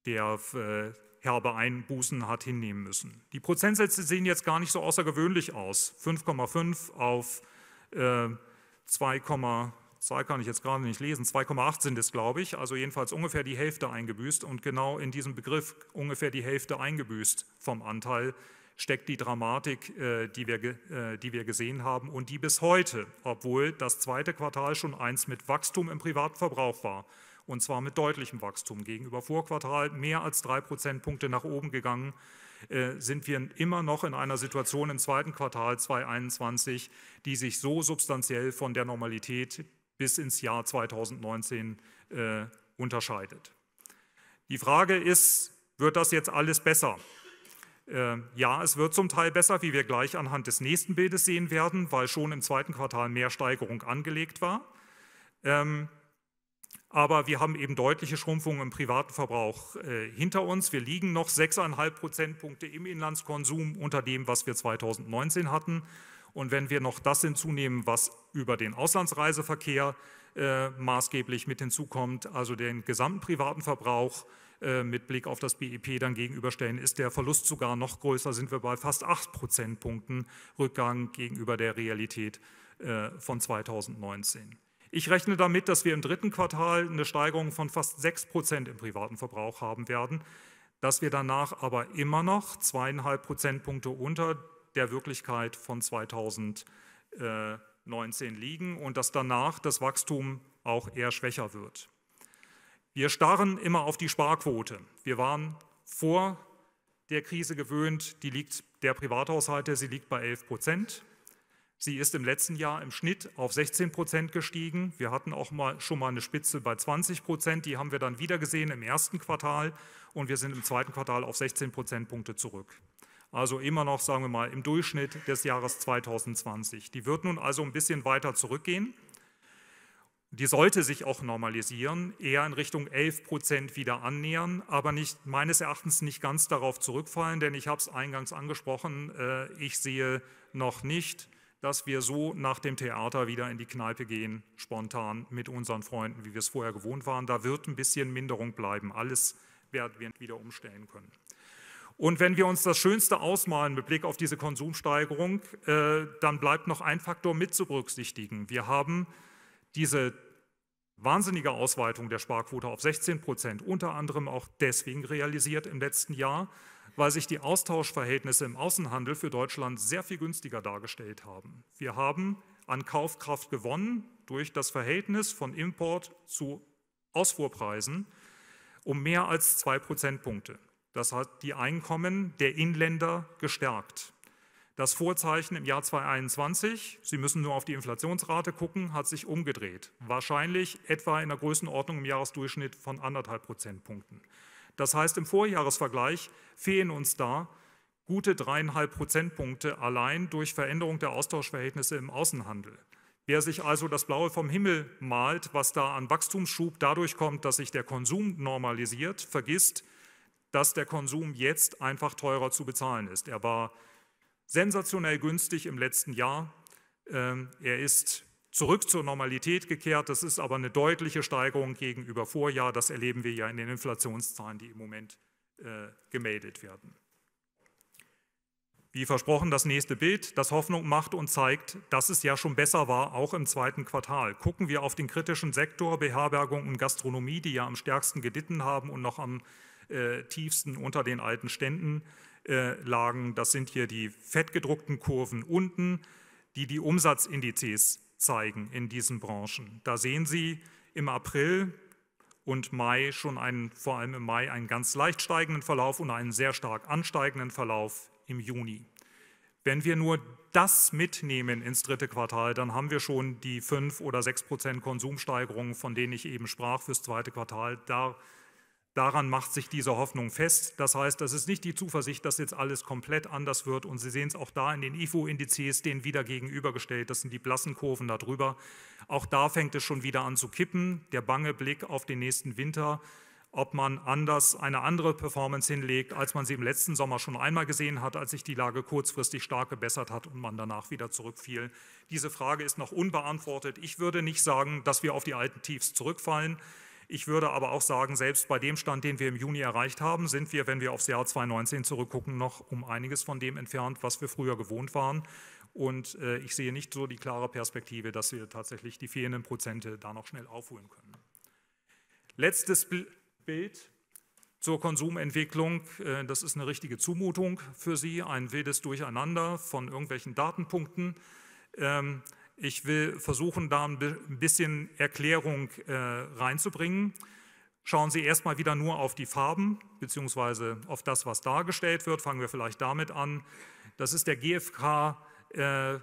der äh, herbe Einbußen hat hinnehmen müssen. Die Prozentsätze sehen jetzt gar nicht so außergewöhnlich aus. 5,5 auf 2, äh, Zahl kann ich jetzt gerade nicht lesen, 2,8 sind es, glaube ich, also jedenfalls ungefähr die Hälfte eingebüßt. Und genau in diesem Begriff ungefähr die Hälfte eingebüßt vom Anteil steckt die Dramatik, äh, die wir, äh, die wir gesehen haben und die bis heute, obwohl das zweite Quartal schon eins mit Wachstum im Privatverbrauch war, und zwar mit deutlichem Wachstum gegenüber Vorquartal, mehr als drei Prozentpunkte nach oben gegangen äh, sind wir immer noch in einer Situation im zweiten Quartal 2021, die sich so substanziell von der Normalität bis ins Jahr 2019 äh, unterscheidet. Die Frage ist, wird das jetzt alles besser? Äh, ja, es wird zum Teil besser, wie wir gleich anhand des nächsten Bildes sehen werden, weil schon im zweiten Quartal mehr Steigerung angelegt war. Ähm, aber wir haben eben deutliche Schrumpfungen im privaten Verbrauch äh, hinter uns. Wir liegen noch 6,5 Prozentpunkte im Inlandskonsum unter dem, was wir 2019 hatten. Und wenn wir noch das hinzunehmen, was über den Auslandsreiseverkehr äh, maßgeblich mit hinzukommt, also den gesamten privaten Verbrauch äh, mit Blick auf das BIP dann gegenüberstellen, ist der Verlust sogar noch größer, sind wir bei fast 8 Prozentpunkten Rückgang gegenüber der Realität äh, von 2019. Ich rechne damit, dass wir im dritten Quartal eine Steigerung von fast 6 Prozent im privaten Verbrauch haben werden, dass wir danach aber immer noch zweieinhalb Prozentpunkte unter der Wirklichkeit von 2019 liegen und dass danach das Wachstum auch eher schwächer wird. Wir starren immer auf die Sparquote. Wir waren vor der Krise gewöhnt, die liegt der Privathaushalte, sie liegt bei 11 Prozent. Sie ist im letzten Jahr im Schnitt auf 16 Prozent gestiegen. Wir hatten auch mal, schon mal eine Spitze bei 20 Prozent. Die haben wir dann wieder gesehen im ersten Quartal und wir sind im zweiten Quartal auf 16 Prozentpunkte zurück. Also immer noch, sagen wir mal, im Durchschnitt des Jahres 2020. Die wird nun also ein bisschen weiter zurückgehen. Die sollte sich auch normalisieren, eher in Richtung 11 Prozent wieder annähern, aber nicht, meines Erachtens nicht ganz darauf zurückfallen, denn ich habe es eingangs angesprochen, äh, ich sehe noch nicht dass wir so nach dem Theater wieder in die Kneipe gehen, spontan mit unseren Freunden, wie wir es vorher gewohnt waren. Da wird ein bisschen Minderung bleiben. Alles werden wir wieder umstellen können. Und wenn wir uns das Schönste ausmalen mit Blick auf diese Konsumsteigerung, äh, dann bleibt noch ein Faktor mit zu berücksichtigen. Wir haben diese wahnsinnige Ausweitung der Sparquote auf 16 Prozent unter anderem auch deswegen realisiert im letzten Jahr, weil sich die Austauschverhältnisse im Außenhandel für Deutschland sehr viel günstiger dargestellt haben. Wir haben an Kaufkraft gewonnen durch das Verhältnis von Import zu Ausfuhrpreisen um mehr als zwei Prozentpunkte. Das hat die Einkommen der Inländer gestärkt. Das Vorzeichen im Jahr 2021, Sie müssen nur auf die Inflationsrate gucken, hat sich umgedreht. Wahrscheinlich etwa in der Größenordnung im Jahresdurchschnitt von anderthalb Prozentpunkten. Das heißt, im Vorjahresvergleich fehlen uns da gute dreieinhalb Prozentpunkte allein durch Veränderung der Austauschverhältnisse im Außenhandel. Wer sich also das Blaue vom Himmel malt, was da an Wachstumsschub dadurch kommt, dass sich der Konsum normalisiert, vergisst, dass der Konsum jetzt einfach teurer zu bezahlen ist. Er war sensationell günstig im letzten Jahr. Ähm, er ist zurück zur Normalität gekehrt. Das ist aber eine deutliche Steigerung gegenüber Vorjahr. Das erleben wir ja in den Inflationszahlen, die im Moment äh, gemeldet werden. Wie versprochen, das nächste Bild, das Hoffnung macht und zeigt, dass es ja schon besser war, auch im zweiten Quartal. Gucken wir auf den kritischen Sektor Beherbergung und Gastronomie, die ja am stärksten geditten haben und noch am äh, tiefsten unter den alten Ständen äh, lagen. Das sind hier die fettgedruckten Kurven unten, die die Umsatzindizes zeigen in diesen Branchen. Da sehen Sie im April und Mai schon einen, vor allem im Mai einen ganz leicht steigenden Verlauf und einen sehr stark ansteigenden Verlauf im Juni. Wenn wir nur das mitnehmen ins dritte Quartal, dann haben wir schon die 5 oder 6 Prozent Konsumsteigerungen, von denen ich eben sprach, fürs zweite Quartal. Da Daran macht sich diese Hoffnung fest. Das heißt, das ist nicht die Zuversicht, dass jetzt alles komplett anders wird. Und Sie sehen es auch da in den IFO-Indizes, denen wieder gegenübergestellt. Das sind die blassen Kurven darüber. Auch da fängt es schon wieder an zu kippen. Der bange Blick auf den nächsten Winter, ob man anders eine andere Performance hinlegt, als man sie im letzten Sommer schon einmal gesehen hat, als sich die Lage kurzfristig stark gebessert hat und man danach wieder zurückfiel. Diese Frage ist noch unbeantwortet. Ich würde nicht sagen, dass wir auf die alten Tiefs zurückfallen. Ich würde aber auch sagen, selbst bei dem Stand, den wir im Juni erreicht haben, sind wir, wenn wir aufs Jahr 2019 zurückgucken, noch um einiges von dem entfernt, was wir früher gewohnt waren. Und äh, ich sehe nicht so die klare Perspektive, dass wir tatsächlich die fehlenden Prozente da noch schnell aufholen können. Letztes Bild zur Konsumentwicklung. Äh, das ist eine richtige Zumutung für Sie, ein wildes Durcheinander von irgendwelchen Datenpunkten. Ähm, ich will versuchen, da ein bisschen Erklärung äh, reinzubringen. Schauen Sie erstmal wieder nur auf die Farben beziehungsweise auf das, was dargestellt wird. Fangen wir vielleicht damit an. Das ist der GfK äh,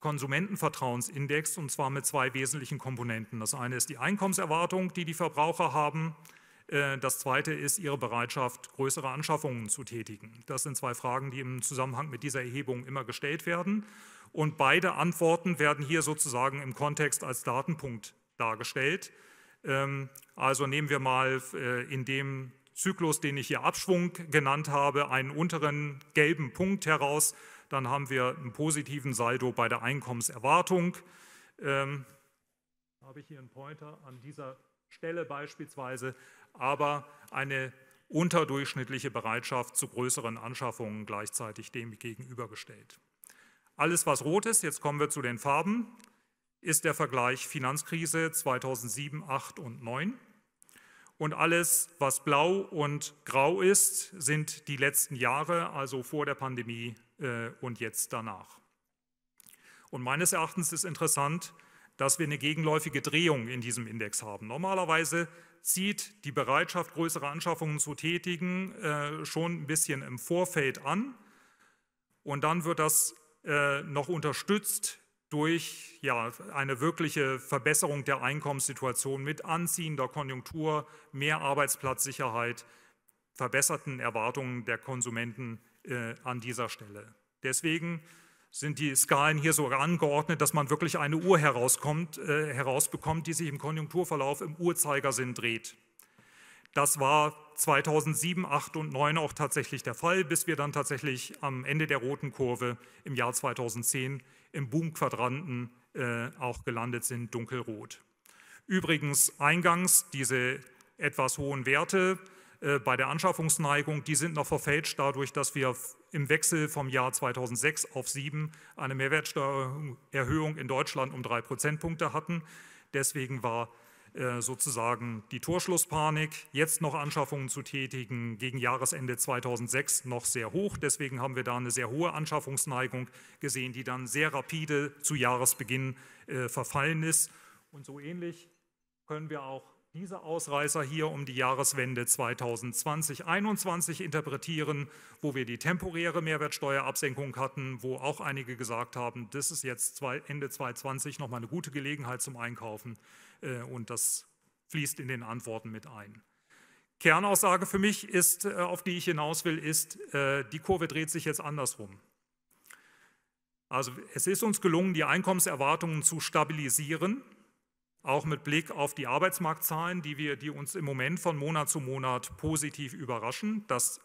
Konsumentenvertrauensindex und zwar mit zwei wesentlichen Komponenten. Das eine ist die Einkommenserwartung, die die Verbraucher haben. Äh, das zweite ist ihre Bereitschaft, größere Anschaffungen zu tätigen. Das sind zwei Fragen, die im Zusammenhang mit dieser Erhebung immer gestellt werden. Und beide Antworten werden hier sozusagen im Kontext als Datenpunkt dargestellt. Ähm, also nehmen wir mal äh, in dem Zyklus, den ich hier Abschwung genannt habe, einen unteren gelben Punkt heraus. Dann haben wir einen positiven Saldo bei der Einkommenserwartung. Ähm, habe ich hier einen Pointer an dieser Stelle beispielsweise, aber eine unterdurchschnittliche Bereitschaft zu größeren Anschaffungen gleichzeitig dem gegenübergestellt. Alles, was rot ist, jetzt kommen wir zu den Farben, ist der Vergleich Finanzkrise 2007, 8 und 9. Und alles, was blau und grau ist, sind die letzten Jahre, also vor der Pandemie äh, und jetzt danach. Und meines Erachtens ist interessant, dass wir eine gegenläufige Drehung in diesem Index haben. Normalerweise zieht die Bereitschaft, größere Anschaffungen zu tätigen, äh, schon ein bisschen im Vorfeld an. Und dann wird das äh, noch unterstützt durch ja, eine wirkliche Verbesserung der Einkommenssituation mit anziehender Konjunktur, mehr Arbeitsplatzsicherheit, verbesserten Erwartungen der Konsumenten äh, an dieser Stelle. Deswegen sind die Skalen hier so angeordnet, dass man wirklich eine Uhr herauskommt, äh, herausbekommt, die sich im Konjunkturverlauf im Uhrzeigersinn dreht. Das war 2007, 2008 und 2009 auch tatsächlich der Fall, bis wir dann tatsächlich am Ende der roten Kurve im Jahr 2010 im Boom-Quadranten äh, auch gelandet sind, dunkelrot. Übrigens eingangs diese etwas hohen Werte äh, bei der Anschaffungsneigung, die sind noch verfälscht dadurch, dass wir im Wechsel vom Jahr 2006 auf 2007 eine Mehrwertsteuererhöhung in Deutschland um drei Prozentpunkte hatten. Deswegen war äh, sozusagen die Torschlusspanik, jetzt noch Anschaffungen zu tätigen, gegen Jahresende 2006 noch sehr hoch. Deswegen haben wir da eine sehr hohe Anschaffungsneigung gesehen, die dann sehr rapide zu Jahresbeginn äh, verfallen ist. Und so ähnlich können wir auch diese Ausreißer hier um die Jahreswende 2020-21 interpretieren, wo wir die temporäre Mehrwertsteuerabsenkung hatten, wo auch einige gesagt haben, das ist jetzt Ende 2020 nochmal eine gute Gelegenheit zum Einkaufen. Äh, und das fließt in den Antworten mit ein. Kernaussage für mich ist, äh, auf die ich hinaus will, ist, äh, die Kurve dreht sich jetzt andersrum. Also es ist uns gelungen, die Einkommenserwartungen zu stabilisieren, auch mit Blick auf die Arbeitsmarktzahlen, die, wir, die uns im Moment von Monat zu Monat positiv überraschen. Das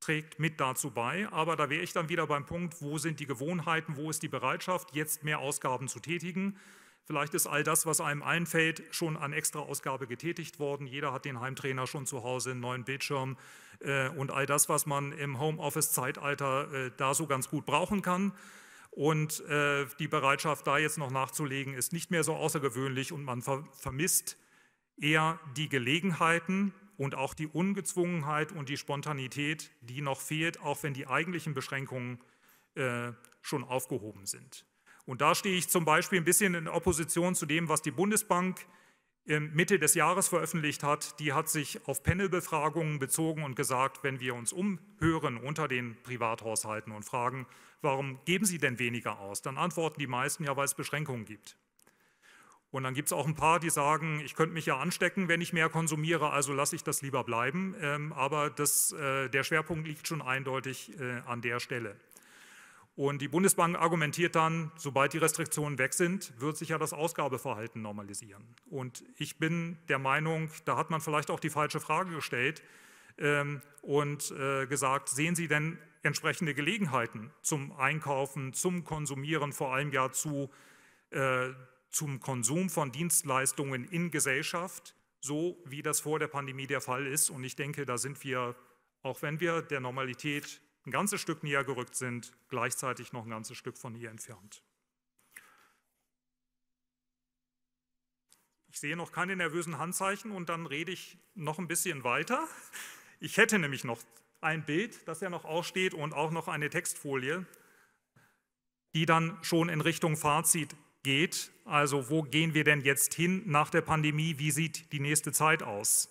trägt mit dazu bei. Aber da wäre ich dann wieder beim Punkt, wo sind die Gewohnheiten, wo ist die Bereitschaft, jetzt mehr Ausgaben zu tätigen. Vielleicht ist all das, was einem einfällt, schon an Extraausgabe getätigt worden. Jeder hat den Heimtrainer schon zu Hause, einen neuen Bildschirm äh, und all das, was man im Homeoffice-Zeitalter äh, da so ganz gut brauchen kann. Und äh, die Bereitschaft, da jetzt noch nachzulegen, ist nicht mehr so außergewöhnlich und man ver vermisst eher die Gelegenheiten und auch die Ungezwungenheit und die Spontanität, die noch fehlt, auch wenn die eigentlichen Beschränkungen äh, schon aufgehoben sind. Und da stehe ich zum Beispiel ein bisschen in Opposition zu dem, was die Bundesbank Mitte des Jahres veröffentlicht hat. Die hat sich auf Panelbefragungen bezogen und gesagt, wenn wir uns umhören unter den Privathaushalten und fragen, warum geben sie denn weniger aus, dann antworten die meisten ja, weil es Beschränkungen gibt. Und dann gibt es auch ein paar, die sagen, ich könnte mich ja anstecken, wenn ich mehr konsumiere, also lasse ich das lieber bleiben. Ähm, aber das, äh, der Schwerpunkt liegt schon eindeutig äh, an der Stelle. Und die Bundesbank argumentiert dann, sobald die Restriktionen weg sind, wird sich ja das Ausgabeverhalten normalisieren. Und ich bin der Meinung, da hat man vielleicht auch die falsche Frage gestellt ähm, und äh, gesagt, sehen Sie denn entsprechende Gelegenheiten zum Einkaufen, zum Konsumieren, vor allem ja zu, äh, zum Konsum von Dienstleistungen in Gesellschaft, so wie das vor der Pandemie der Fall ist. Und ich denke, da sind wir, auch wenn wir der Normalität ein ganzes Stück näher gerückt sind, gleichzeitig noch ein ganzes Stück von ihr entfernt. Ich sehe noch keine nervösen Handzeichen und dann rede ich noch ein bisschen weiter. Ich hätte nämlich noch ein Bild, das ja noch aussteht und auch noch eine Textfolie, die dann schon in Richtung Fazit geht. Also wo gehen wir denn jetzt hin nach der Pandemie? Wie sieht die nächste Zeit aus?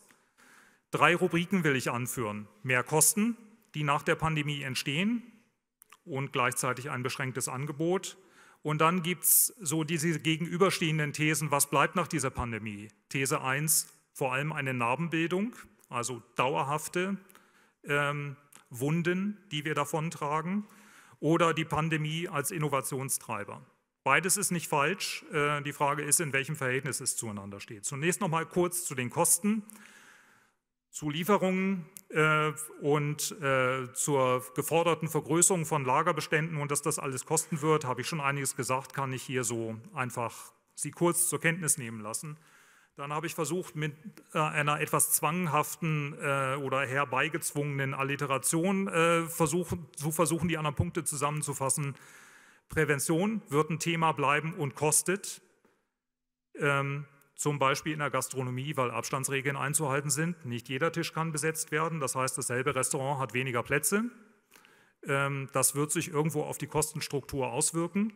Drei Rubriken will ich anführen. Mehr Kosten, die nach der Pandemie entstehen und gleichzeitig ein beschränktes Angebot. Und dann gibt es so diese gegenüberstehenden Thesen, was bleibt nach dieser Pandemie? These 1, vor allem eine Narbenbildung, also dauerhafte ähm, Wunden, die wir davontragen, oder die Pandemie als Innovationstreiber. Beides ist nicht falsch. Äh, die Frage ist, in welchem Verhältnis es zueinander steht. Zunächst noch mal kurz zu den Kosten. Zulieferungen äh, und äh, zur geforderten Vergrößerung von Lagerbeständen und dass das alles kosten wird, habe ich schon einiges gesagt, kann ich hier so einfach Sie kurz zur Kenntnis nehmen lassen. Dann habe ich versucht, mit äh, einer etwas zwanghaften äh, oder herbeigezwungenen Alliteration äh, versuch, zu versuchen, die anderen Punkte zusammenzufassen. Prävention wird ein Thema bleiben und kostet. Ähm, zum Beispiel in der Gastronomie, weil Abstandsregeln einzuhalten sind. Nicht jeder Tisch kann besetzt werden. Das heißt, dasselbe Restaurant hat weniger Plätze. Ähm, das wird sich irgendwo auf die Kostenstruktur auswirken.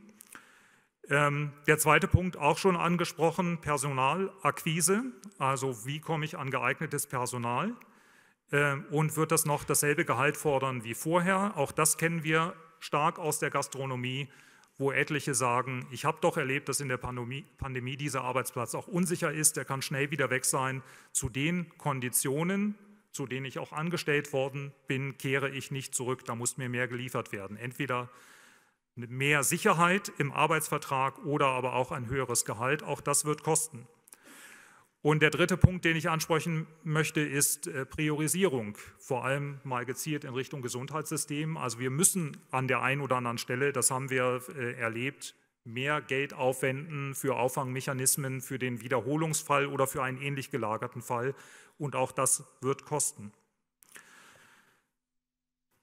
Ähm, der zweite Punkt, auch schon angesprochen, Personalakquise. Also wie komme ich an geeignetes Personal? Ähm, und wird das noch dasselbe Gehalt fordern wie vorher? Auch das kennen wir stark aus der Gastronomie wo etliche sagen, ich habe doch erlebt, dass in der Pandemie, dieser Arbeitsplatz auch unsicher ist, der kann schnell wieder weg sein. Zu den Konditionen, zu denen ich auch angestellt worden bin, kehre ich nicht zurück, da muss mir mehr geliefert werden. Entweder mehr Sicherheit im Arbeitsvertrag oder aber auch ein höheres Gehalt, auch das wird kosten. Und der dritte Punkt, den ich ansprechen möchte, ist äh, Priorisierung, vor allem mal gezielt in Richtung Gesundheitssystem. Also wir müssen an der einen oder anderen Stelle, das haben wir äh, erlebt, mehr Geld aufwenden für Auffangmechanismen, für den Wiederholungsfall oder für einen ähnlich gelagerten Fall. Und auch das wird kosten.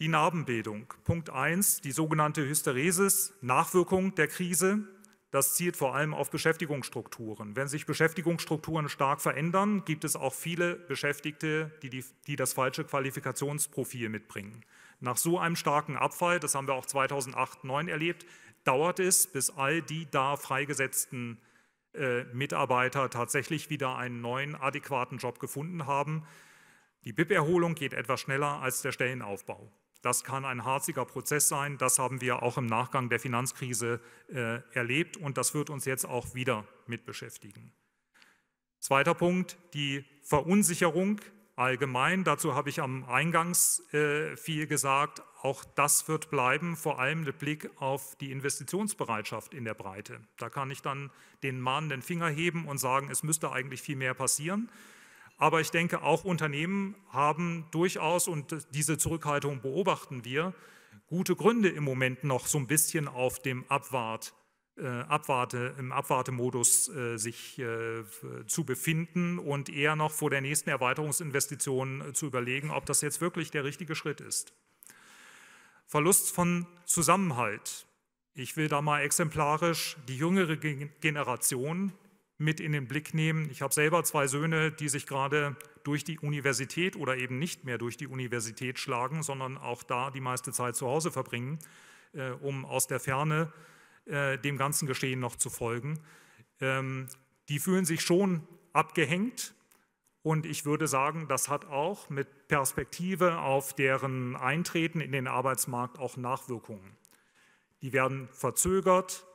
Die Narbenbildung. Punkt 1, die sogenannte Hysteresis, Nachwirkung der Krise. Das zielt vor allem auf Beschäftigungsstrukturen. Wenn sich Beschäftigungsstrukturen stark verändern, gibt es auch viele Beschäftigte, die, die, die, das falsche Qualifikationsprofil mitbringen. Nach so einem starken Abfall, das haben wir auch 2008-2009 erlebt, dauert es, bis all die da freigesetzten äh, Mitarbeiter tatsächlich wieder einen neuen, adäquaten Job gefunden haben. Die BIP-Erholung geht etwas schneller als der Stellenaufbau. Das kann ein harziger Prozess sein. Das haben wir auch im Nachgang der Finanzkrise äh, erlebt und das wird uns jetzt auch wieder mit beschäftigen. Zweiter Punkt, die Verunsicherung allgemein. Dazu habe ich am Eingangs äh, viel gesagt. Auch das wird bleiben, vor allem mit Blick auf die Investitionsbereitschaft in der Breite. Da kann ich dann den mahnenden Finger heben und sagen, es müsste eigentlich viel mehr passieren. Aber ich denke, auch Unternehmen haben durchaus, und diese Zurückhaltung beobachten wir, gute Gründe im Moment noch so ein bisschen auf dem Abwart, äh, Abwarte, im Abwartemodus äh, sich äh, zu befinden und eher noch vor der nächsten Erweiterungsinvestition äh, zu überlegen, ob das jetzt wirklich der richtige Schritt ist. Verlust von Zusammenhalt. Ich will da mal exemplarisch die jüngere Generation mit in den Blick nehmen. Ich habe selber zwei Söhne, die sich gerade durch die Universität oder eben nicht mehr durch die Universität schlagen, sondern auch da die meiste Zeit zu Hause verbringen, äh, um aus der Ferne äh, dem ganzen Geschehen noch zu folgen. Ähm, die fühlen sich schon abgehängt, und ich würde sagen, das hat auch mit Perspektive auf deren Eintreten in den Arbeitsmarkt auch Nachwirkungen. Die werden verzögert,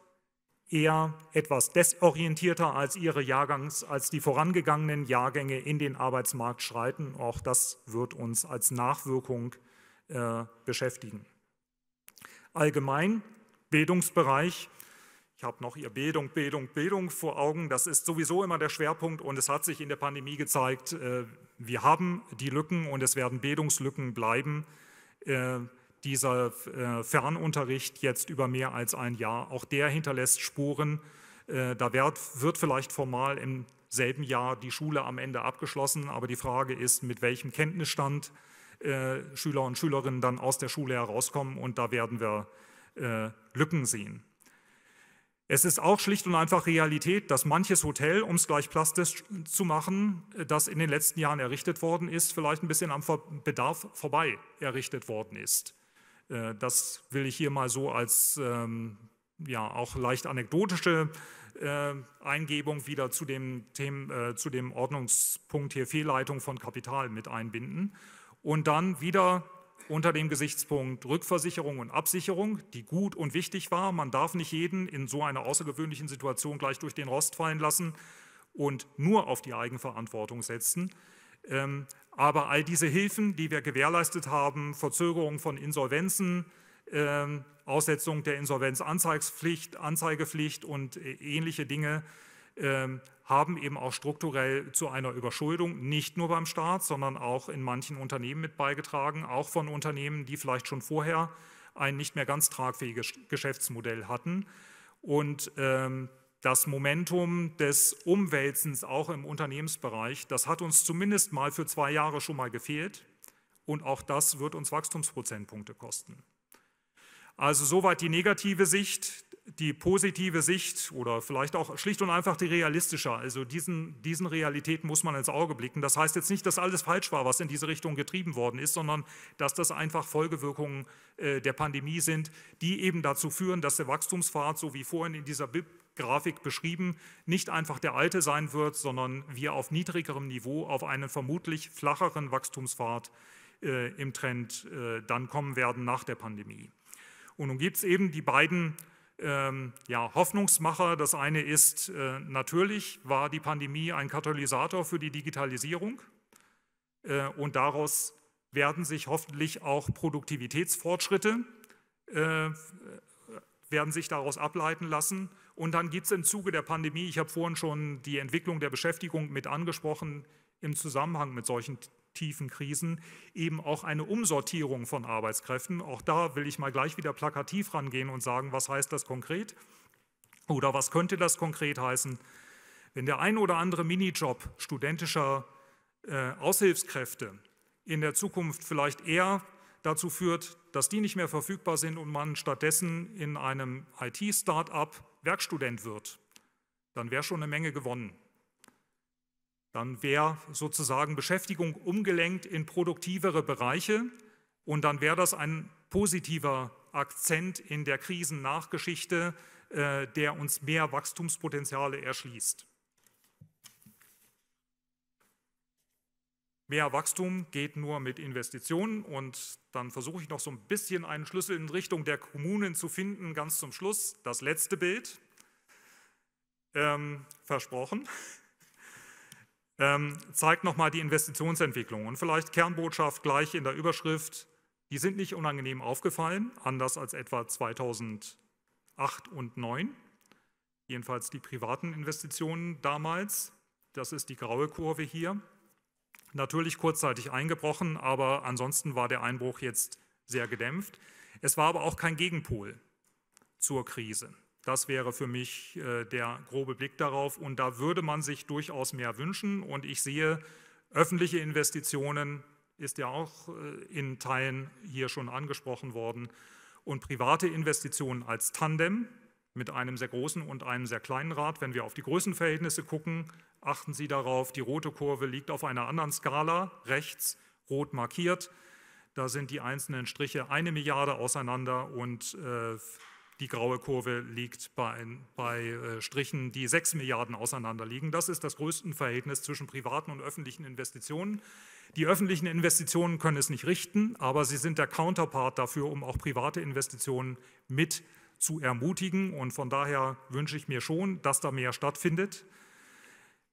eher etwas desorientierter als ihre Jahrgangs, als die vorangegangenen Jahrgänge in den Arbeitsmarkt schreiten. Auch das wird uns als Nachwirkung äh, beschäftigen. Allgemein Bildungsbereich. Ich habe noch ihr Bildung, Bildung, Bildung vor Augen. Das ist sowieso immer der Schwerpunkt und es hat sich in der Pandemie gezeigt, äh, wir haben die Lücken und es werden Bildungslücken bleiben. Äh, dieser äh, Fernunterricht jetzt über mehr als ein Jahr, auch der hinterlässt Spuren. Äh, da wird vielleicht formal im selben Jahr die Schule am Ende abgeschlossen, aber die Frage ist, mit welchem Kenntnisstand äh, Schüler und Schülerinnen dann aus der Schule herauskommen und da werden wir Lücken sehen. Es ist auch schlicht und einfach Realität, dass manches Hotel, um es gleich plastisch zu machen, das in den letzten Jahren errichtet worden ist, vielleicht ein bisschen am Bedarf vorbei errichtet worden ist. Äh, das will ich hier mal so als ähm, ja auch leicht anekdotische äh, Eingebung wieder zu dem, Thema, äh, zu dem Ordnungspunkt hier Fehlleitung von Kapital mit einbinden. Und dann wieder unter dem Gesichtspunkt Rückversicherung und Absicherung, die gut und wichtig war. Man darf nicht jeden in so einer außergewöhnlichen Situation gleich durch den Rost fallen lassen und nur auf die Eigenverantwortung setzen. Ähm, aber all diese Hilfen, die wir gewährleistet haben, Verzögerung von Insolvenzen, ähm, Aussetzung der Insolvenzanzeigepflicht Anzeigepflicht und äh, ähnliche Dinge, ähm, haben eben auch strukturell zu einer Überschuldung, nicht nur beim Staat, sondern auch in manchen Unternehmen mit beigetragen, auch von Unternehmen, die vielleicht schon vorher ein nicht mehr ganz tragfähiges Geschäftsmodell hatten. Und ähm, das Momentum des Umwälzens auch im Unternehmensbereich, das hat uns zumindest mal für zwei Jahre schon mal gefehlt. Und auch das wird uns Wachstumsprozentpunkte kosten. Also soweit die negative Sicht, die positive Sicht oder vielleicht auch schlicht und einfach die realistische. Also diesen, diesen Realitäten muss man ins Auge blicken. Das heißt jetzt nicht, dass alles falsch war, was in diese Richtung getrieben worden ist, sondern dass das einfach Folgewirkungen äh, der Pandemie sind, die eben dazu führen, dass der Wachstumspfad, so wie vorhin in dieser BIP Grafik beschrieben, nicht einfach der alte sein wird, sondern wir auf niedrigerem Niveau auf einen vermutlich flacheren Wachstumspfad äh, im Trend äh, dann kommen werden nach der Pandemie. Und nun gibt es eben die beiden ähm, ja, Hoffnungsmacher. Das eine ist, äh, natürlich war die Pandemie ein Katalysator für die Digitalisierung äh, und daraus werden sich hoffentlich auch Produktivitätsfortschritte äh, werden sich daraus ableiten lassen. Und dann gibt es im Zuge der Pandemie, ich habe vorhin schon die Entwicklung der Beschäftigung mit angesprochen, im Zusammenhang mit solchen tiefen Krisen eben auch eine Umsortierung von Arbeitskräften. Auch da will ich mal gleich wieder plakativ rangehen und sagen, was heißt das konkret? Oder was könnte das konkret heißen, wenn der ein oder andere Minijob studentischer äh, Aushilfskräfte in der Zukunft vielleicht eher dazu führt, dass die nicht mehr verfügbar sind und man stattdessen in einem IT-Startup Werkstudent wird, dann wäre schon eine Menge gewonnen. Dann wäre sozusagen Beschäftigung umgelenkt in produktivere Bereiche und dann wäre das ein positiver Akzent in der Krisennachgeschichte, äh, der uns mehr Wachstumspotenziale erschließt. Mehr Wachstum geht nur mit Investitionen und dann versuche ich noch so ein bisschen einen Schlüssel in Richtung der Kommunen zu finden, ganz zum Schluss. Das letzte Bild, ähm, versprochen, ähm, zeigt nochmal die Investitionsentwicklung und vielleicht Kernbotschaft gleich in der Überschrift, die sind nicht unangenehm aufgefallen, anders als etwa 2008 und 2009, jedenfalls die privaten Investitionen damals. Das ist die graue Kurve hier. Natürlich kurzzeitig eingebrochen, aber ansonsten war der Einbruch jetzt sehr gedämpft. Es war aber auch kein Gegenpol zur Krise. Das wäre für mich äh, der grobe Blick darauf. Und da würde man sich durchaus mehr wünschen. Und ich sehe, öffentliche Investitionen ist ja auch äh, in Teilen hier schon angesprochen worden. Und private Investitionen als Tandem, mit einem sehr großen und einem sehr kleinen Rad. Wenn wir auf die Größenverhältnisse gucken, achten Sie darauf, die rote Kurve liegt auf einer anderen Skala, rechts rot markiert. Da sind die einzelnen Striche eine Milliarde auseinander und äh, die graue Kurve liegt bei, bei äh, Strichen, die sechs Milliarden auseinander liegen. Das ist das Größenverhältnis zwischen privaten und öffentlichen Investitionen. Die öffentlichen Investitionen können es nicht richten, aber sie sind der Counterpart dafür, um auch private Investitionen mit zu zu ermutigen. Und von daher wünsche ich mir schon, dass da mehr stattfindet.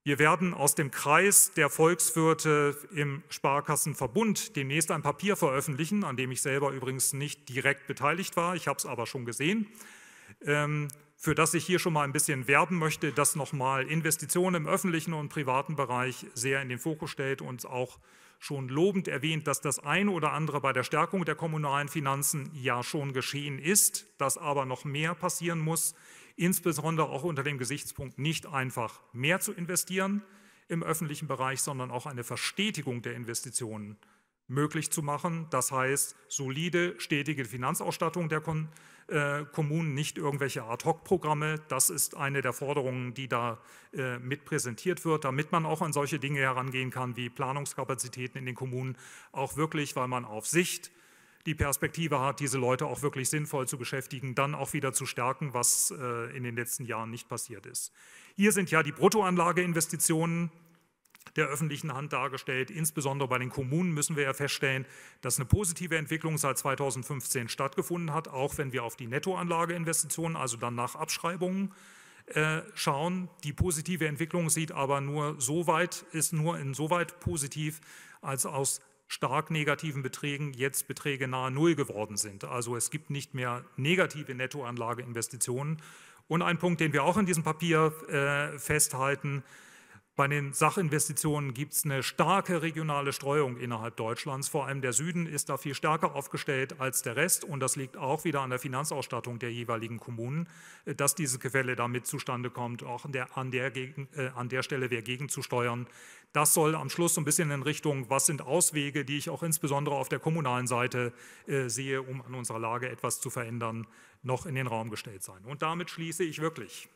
Wir werden aus dem Kreis der Volkswirte im Sparkassenverbund demnächst ein Papier veröffentlichen, an dem ich selber übrigens nicht direkt beteiligt war. Ich habe es aber schon gesehen. Ähm, für das ich hier schon mal ein bisschen werben möchte, dass nochmal Investitionen im öffentlichen und privaten Bereich sehr in den Fokus stellt und auch äh, schon lobend erwähnt, dass das eine oder andere bei der Stärkung der kommunalen Finanzen ja schon geschehen ist, dass aber noch mehr passieren muss, insbesondere auch unter dem Gesichtspunkt nicht einfach mehr zu investieren im öffentlichen Bereich, sondern auch eine Verstetigung der Investitionen möglich zu machen. Das heißt, solide, stetige Finanzausstattung der Kon äh, Kommunen, nicht irgendwelche Ad-Hoc-Programme. Das ist eine der Forderungen, die da äh, mit präsentiert wird, damit man auch an solche Dinge herangehen kann, wie Planungskapazitäten in den Kommunen, auch wirklich, weil man auf Sicht die Perspektive hat, diese Leute auch wirklich sinnvoll zu beschäftigen, dann auch wieder zu stärken, was äh, in den letzten Jahren nicht passiert ist. Hier sind ja die Bruttoanlageinvestitionen der öffentlichen Hand dargestellt. Insbesondere bei den Kommunen müssen wir ja feststellen, dass eine positive Entwicklung seit 2015 stattgefunden hat, auch wenn wir auf die Nettoanlageinvestitionen, also dann nach Abschreibungen, äh, schauen. Die positive Entwicklung sieht aber nur so weit, ist nur insoweit positiv, als aus stark negativen Beträgen jetzt Beträge nahe Null geworden sind. Also es gibt nicht mehr negative Nettoanlageinvestitionen. Und ein Punkt, den wir auch in diesem Papier äh, festhalten, äh, bei den Sachinvestitionen gibt es eine starke regionale Streuung innerhalb Deutschlands. Vor allem der Süden ist da viel stärker aufgestellt als der Rest. Und das liegt auch wieder an der Finanzausstattung der jeweiligen Kommunen, dass diese Gefälle damit zustande kommt. Auch an der, an der, äh, an der Stelle wäre gegenzusteuern. Das soll am Schluss so ein bisschen in Richtung, was sind Auswege, die ich auch insbesondere auf der kommunalen Seite äh, sehe, um an unserer Lage etwas zu verändern, noch in den Raum gestellt sein. Und damit schließe ich wirklich.